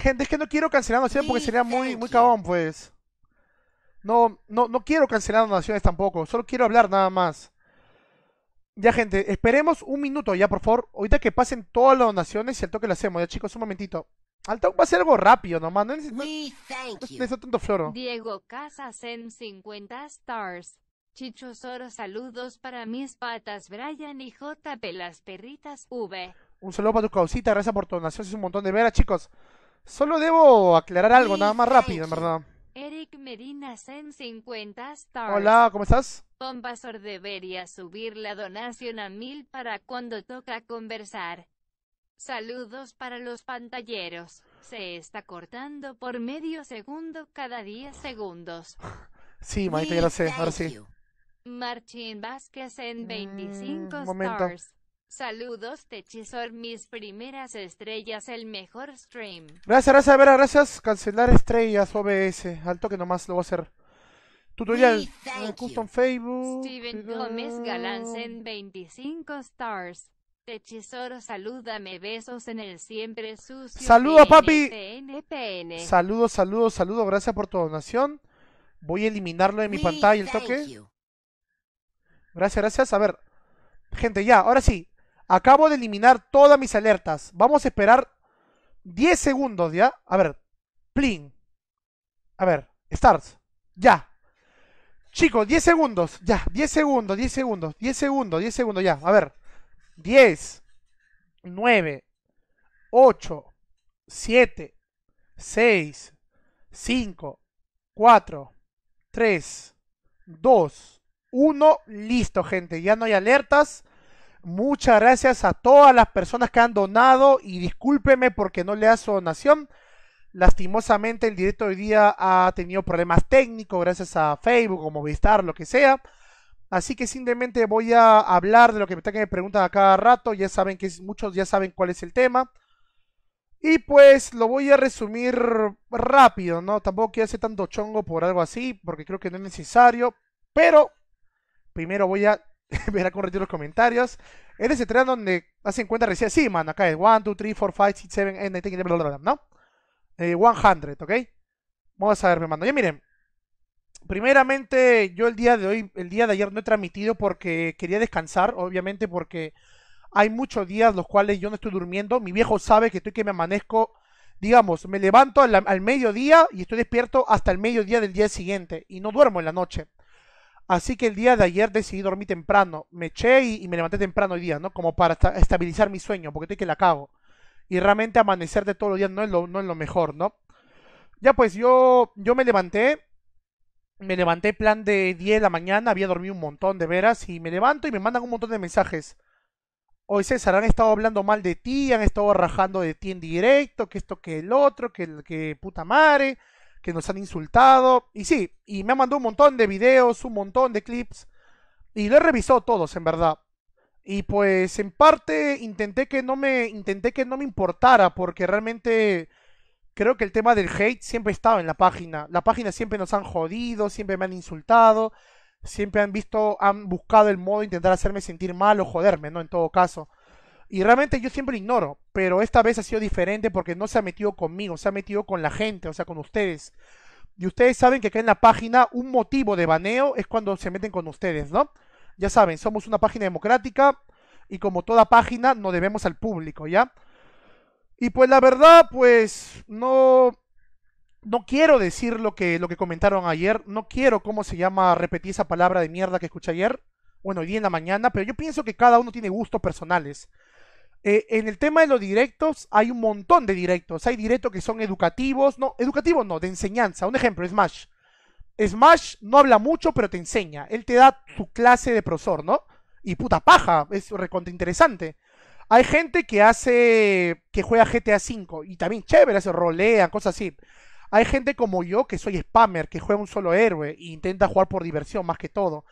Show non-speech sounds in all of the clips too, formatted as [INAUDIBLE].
Gente, es que no quiero cancelar donaciones porque sería muy, muy cabón, pues. No, no, no quiero cancelar donaciones tampoco, solo quiero hablar nada más. Ya, gente, esperemos un minuto ya, por favor. Ahorita que pasen todas las donaciones y al toque lo hacemos, ya chicos, un momentito. Al toque va a ser algo rápido nomás, no necesito, tanto floro. Diego Casas en 50 stars. Chicho Soro, saludos para mis patas, Brian y JP, las perritas V. Un saludo para tu causita, gracias por tu donación, es un montón de veras, chicos. Solo debo aclarar algo, nada más rápido, en verdad. Eric Medina en 50 stars. Hola, ¿cómo estás? Bombasor debería subir la donación a mil para cuando toca conversar. Saludos para los pantalleros. Se está cortando por medio segundo cada 10 segundos. [LAUGHS] sí, maite, ya lo sé, ahora sí. Marchin Vázquez en 25 mm, stars. Saludos Techisor, mis primeras estrellas, el mejor stream. Gracias, gracias, ver, gracias. Cancelar estrellas, OBS. Alto que nomás lo voy a hacer. Tutorial, eh, custom Facebook. Steven Gómez 25 stars. Techisor, salúdame, besos en el siempre sucio. Saludos, papi. Saludos, saludos, saludos. Gracias por tu donación. Voy a eliminarlo de mi pantalla el toque. Gracias, gracias. A ver, gente, ya, ahora sí. Acabo de eliminar todas mis alertas. Vamos a esperar 10 segundos, ¿ya? A ver, plin. A ver, starts. Ya. Chicos, 10 segundos. Ya, 10 segundos, 10 segundos, 10 segundos, 10 segundos, ya. A ver. 10, 9, 8, 7, 6, 5, 4, 3, 2, 1. Listo, gente. Ya no hay alertas. Muchas gracias a todas las personas que han donado y discúlpeme porque no le da donación. Lastimosamente el directo hoy día ha tenido problemas técnicos gracias a Facebook o Movistar, lo que sea. Así que simplemente voy a hablar de lo que me, que preguntar a cada rato. Ya saben que muchos ya saben cuál es el tema. Y pues lo voy a resumir rápido, ¿no? Tampoco quiero hacer tanto chongo por algo así, porque creo que no es necesario. Pero primero voy a [LAUGHS] verá cómo retiro los comentarios. En ese tren donde hacen cuenta recién. Sí, mano, acá es 1, 2, 3, 4, 5, 6, 7, 8, 9, 10, bla, bla, bla, ¿no? Eh, 100, ¿ok? Vamos a ver, me mando. Ya miren, primeramente yo el día de hoy, el día de ayer no he transmitido porque quería descansar, obviamente porque hay muchos días los cuales yo no estoy durmiendo. Mi viejo sabe que estoy que me amanezco, digamos, me levanto al mediodía y estoy despierto hasta el mediodía del día siguiente y no duermo en la noche. Así que el día de ayer decidí dormir temprano. Me eché y, me levanté temprano hoy día, ¿no? Como para estabilizar mi sueño, porque estoy que la cago. Y realmente amanecer de todos los días no es lo, mejor, ¿no? Ya pues yo, yo me levanté. Me levanté plan de 10 de la mañana, había dormido un montón de veras y me levanto y me mandan un montón de mensajes. Hoy César, han estado hablando mal de ti, han estado rajando de ti en directo, que esto, que el otro, que, que puta madre que nos han insultado. Y sí, y me ha mandado un montón de videos, un montón de clips. Y lo he revisado todos, en verdad. Y pues en parte intenté que no me intenté que no me importara porque realmente creo que el tema del hate siempre estaba en la página. La página siempre nos han jodido, siempre me han insultado, siempre han visto han buscado el modo de intentar hacerme sentir mal o joderme, ¿no? En todo caso. Y realmente yo siempre ignoro, pero esta vez ha sido diferente porque no se ha metido conmigo, se ha metido con la gente, o sea, con ustedes. Y ustedes saben que acá en la página un motivo de baneo es cuando se meten con ustedes, ¿no? Ya saben, somos una página democrática y como toda página no debemos al público, ¿ya? Y pues la verdad, pues no no quiero decir lo que lo que comentaron ayer, no quiero cómo se llama repetir esa palabra de mierda que escuché ayer, bueno, hoy día en la mañana, pero yo pienso que cada uno tiene gustos personales. Eh, en el tema de los directos, hay un montón de directos. Hay directos que son educativos, no, educativos no, de enseñanza. Un ejemplo, Smash. Smash no habla mucho, pero te enseña. Él te da su clase de profesor, ¿no? Y puta paja, es recontra interesante. Hay gente que hace, que juega GTA V y también chévere, hace rolea, cosas así. Hay gente como yo que soy spammer, que juega un solo héroe e intenta jugar por diversión más que todo.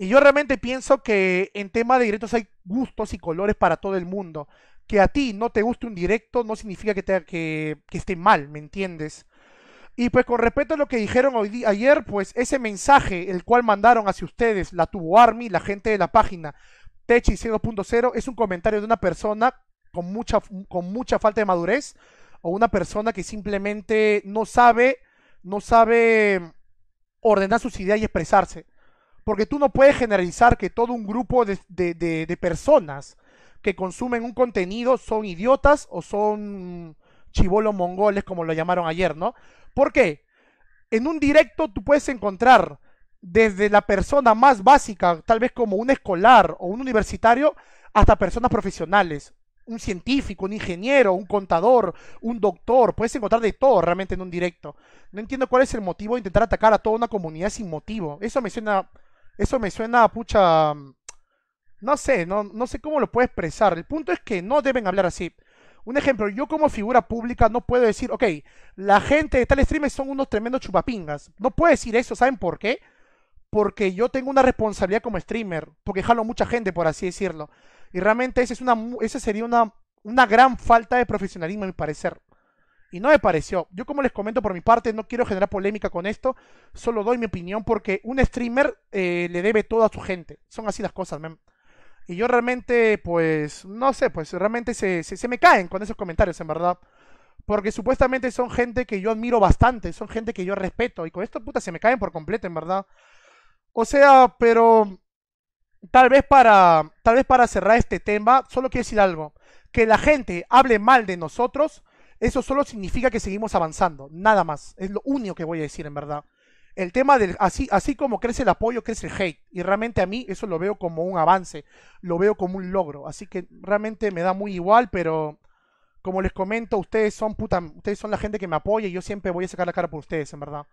Y yo realmente pienso que en tema de directos hay gustos y colores para todo el mundo. Que a ti no te guste un directo no significa que, esté mal, ¿me entiendes? Y pues con respecto a lo que dijeron hoy, ayer, pues ese mensaje, el cual mandaron hacia ustedes, la tubo Army, la gente de la página Techi 0.0, es un comentario de una persona con mucha, con mucha falta de madurez o una persona que simplemente no sabe, no sabe ordenar sus ideas y expresarse. Porque tú no puedes generalizar que todo un grupo de, personas que consumen un contenido son idiotas o son chivolos mongoles, como lo llamaron ayer, ¿no? ¿Por qué? En un directo tú puedes encontrar desde la persona más básica, tal vez como un escolar o un universitario, hasta personas profesionales, un científico, un ingeniero, un contador, un doctor, puedes encontrar de todo realmente en un directo. No entiendo cuál es el motivo de intentar atacar a toda una comunidad sin motivo. Eso me suena eso me suena a pucha. Mm, no sé, no, no sé cómo lo puedo expresar. El punto es que no deben hablar así. Un ejemplo, yo como figura pública no puedo decir, ok, la gente de tal streamer son unos tremendos chupapingas. No puedo decir eso, ¿saben por qué? Porque yo tengo una responsabilidad como streamer, porque jalo mucha gente, por así decirlo. Y realmente esa, es una, sería una, una gran falta de profesionalismo, a mi parecer y no me pareció. Yo como les comento por mi parte, no quiero generar polémica con esto, solo doy mi opinión porque un streamer eh, le debe todo a su gente. Son así las cosas, man. Y yo realmente, pues, no sé, pues realmente se, se, me caen con esos comentarios, en verdad. Porque supuestamente son gente que yo admiro bastante, son gente que yo respeto. Y con esto, puta, se me caen por completo, en verdad. O sea, pero... Tal vez para, tal vez para cerrar este tema, solo quiero decir algo. Que la gente hable mal de nosotros eso solo significa que seguimos avanzando, nada más. Es lo único que voy a decir en verdad. El tema del, así, así como crece el apoyo, crece el hate. Y realmente a mí eso lo veo como un avance, lo veo como un logro. Así que realmente me da muy igual, pero como les comento, ustedes son puta, ustedes son la gente que me apoya y yo siempre voy a sacar la cara por ustedes, en verdad.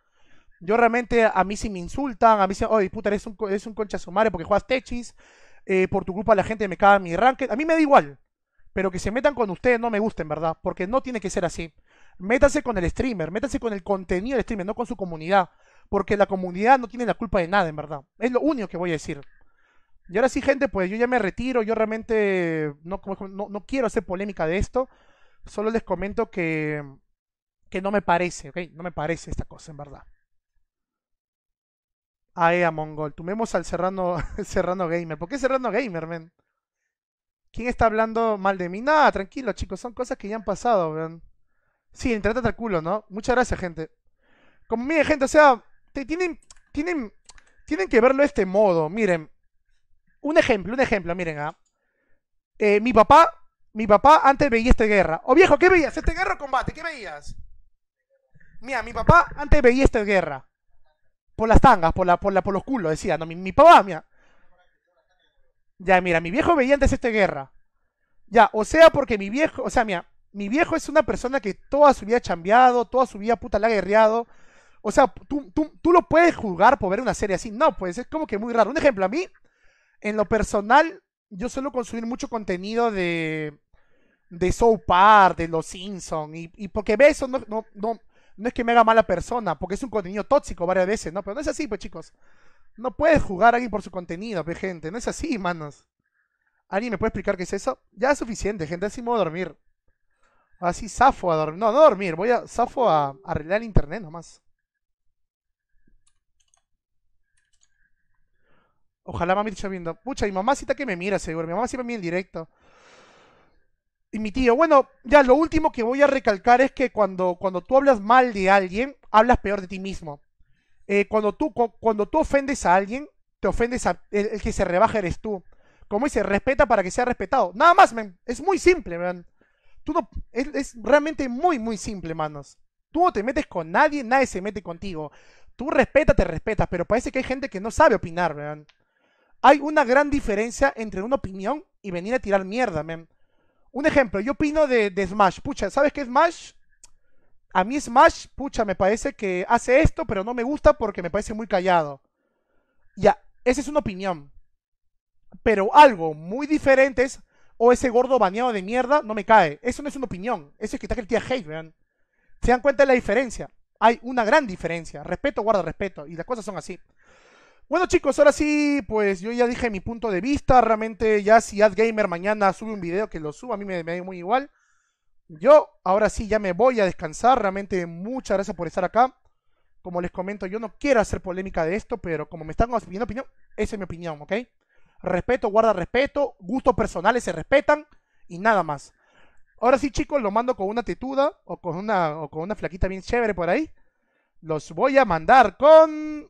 Yo realmente, a mí si me insultan, a mí si, oye, puta, eres un, eres un concha su madre porque juegas techis, eh, por tu culpa la gente me caga en mi ranking. A mí me da igual pero que se metan con ustedes no me gusta, en verdad, porque no tiene que ser así. Métase con el streamer, métase con el contenido del streamer, no con su comunidad, porque la comunidad no tiene la culpa de nada, en verdad. Es lo único que voy a decir. Y ahora sí, gente, pues yo ya me retiro, yo realmente no, quiero hacer polémica de esto, solo les comento que, que no me parece, ¿ok? No me parece esta cosa, en verdad. Ahí Mongol, tumemos al Serrano, [LAUGHS] Serrano Gamer. ¿Por qué Serrano Gamer, men? ¿Quién está hablando mal de mí? Nada, tranquilo, chicos, son cosas que ya han pasado, weón. Sí, trata al culo, ¿no? Muchas gracias, gente. Como miren, gente, o sea, te, tienen, tienen, tienen que verlo de este modo. Miren, un ejemplo, un ejemplo, miren, ¿ah? Eh, mi papá, mi papá antes veía esta guerra. O oh, viejo, ¿qué veías? ¿Este guerra o combate? ¿Qué veías? Mira, mi papá antes veía esta guerra. Por las tangas, por, la, por, la, por los culos, decía. No, mi, papá, mía. Ya, mira, mi viejo veía antes esta guerra. Ya, o sea, porque mi viejo, o sea, mira, mi viejo es una persona que toda su vida ha chambeado, toda su vida puta la ha guerreado. O sea, tú, tú, lo puedes juzgar por ver una serie así. No, pues es como que muy raro. Un ejemplo, a mí, en lo personal, yo suelo consumir mucho contenido de. de South de Los Simpsons. Y, porque ve eso, no, no, no, no es que me haga mala persona, porque es un contenido tóxico varias veces, ¿no? Pero no es así, pues chicos. No puedes jugar a alguien por su contenido, gente. No es así, manos. ¿Alguien me puede explicar qué es eso? Ya es suficiente, gente. Así me voy a dormir. Así zafo a dormir. No, no dormir. Voy a zafo a, arreglar el internet nomás. Ojalá mami esté viendo. Pucha, mi mamacita que me mira seguro. Mi mamá siempre me mira en directo. Y mi tío. Bueno, ya lo último que voy a recalcar es que cuando, cuando tú hablas mal de alguien, hablas peor de ti mismo. Eh, cuando, tú, cuando tú ofendes a alguien, te ofendes a. El, que se rebaja eres tú. Como dice, respeta para que sea respetado. Nada más, men. Es muy simple, man. Tú es, realmente muy, muy simple, manos. Tú no te metes con nadie, nadie se mete contigo. Tú respeta, te respetas, pero parece que hay gente que no sabe opinar, man. Hay una gran diferencia entre una opinión y venir a tirar mierda, men. Un ejemplo, yo opino de, de Smash. Pucha, ¿sabes qué Smash? A mí Smash, pucha, me parece que hace esto, pero no me gusta porque me parece muy callado. Ya, esa es una opinión. Pero algo muy diferente es, o oh, ese gordo bañado de mierda no me cae. Eso no es una opinión. Eso es que está que el tía hate, vean. ¿Se dan cuenta de la diferencia? Hay una gran diferencia. Respeto guarda respeto. Y las cosas son así. Bueno chicos, ahora sí, pues yo ya dije mi punto de vista. Realmente ya si AdGamer mañana sube un video que lo suba, a mí me da muy igual. Yo ahora sí ya me voy a descansar. Realmente muchas gracias por estar acá. Como les comento, yo no quiero hacer polémica de esto, pero como me están pidiendo opinión, esa es mi opinión, ¿ok? Respeto, guarda respeto, gustos personales se respetan y nada más. Ahora sí, chicos, lo mando con una tetuda o con una, o con una flaquita bien chévere por ahí. Los voy a mandar con.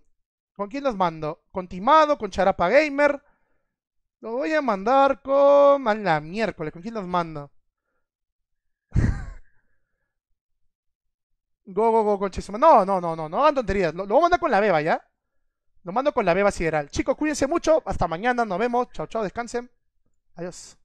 ¿Con quién los mando? Con Timado, con Charapa Gamer. Los voy a mandar con. A la miércoles, ¿con quién los mando? Go, go, go, No, no, no, no, no hagan tonterías. Lo, lo a mandar con la beba, ¿ya? Lo mando con la beba sideral. Chicos, cuídense mucho. Hasta mañana. Nos vemos. Chao, chao. Descansen. Adiós.